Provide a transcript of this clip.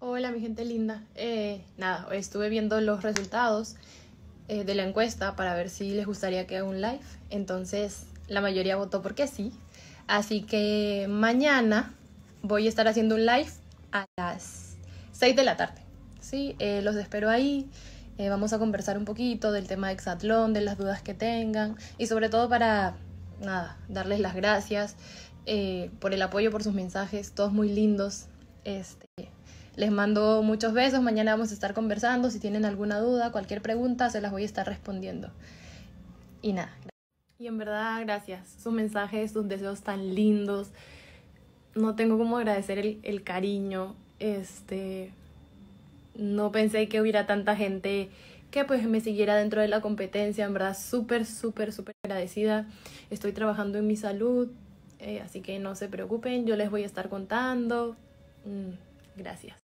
Hola mi gente linda. Eh, nada, estuve viendo los resultados eh, de la encuesta para ver si les gustaría que haga un live. Entonces la mayoría votó porque sí. Así que mañana voy a estar haciendo un live a las 6 de la tarde. Sí, eh, los espero ahí. vamos a conversar un poquito del tema de Exatlón, de las dudas que tengan y sobre todo para, nada, darles las gracias por el apoyo, por sus mensajes, todos muy lindos. Este, les mando muchos besos, mañana vamos a estar conversando, si tienen alguna duda, cualquier pregunta, se las voy a estar respondiendo. Y nada. Y en verdad, gracias. Sus mensajes, sus deseos tan lindos. No tengo cómo agradecer el, cariño. Este, no pensé que hubiera tanta gente que pues me siguiera dentro de la competencia, en verdad súper, súper, súper agradecida. Estoy trabajando en mi salud, eh, así que no se preocupen, yo les voy a estar contando. Mm, gracias.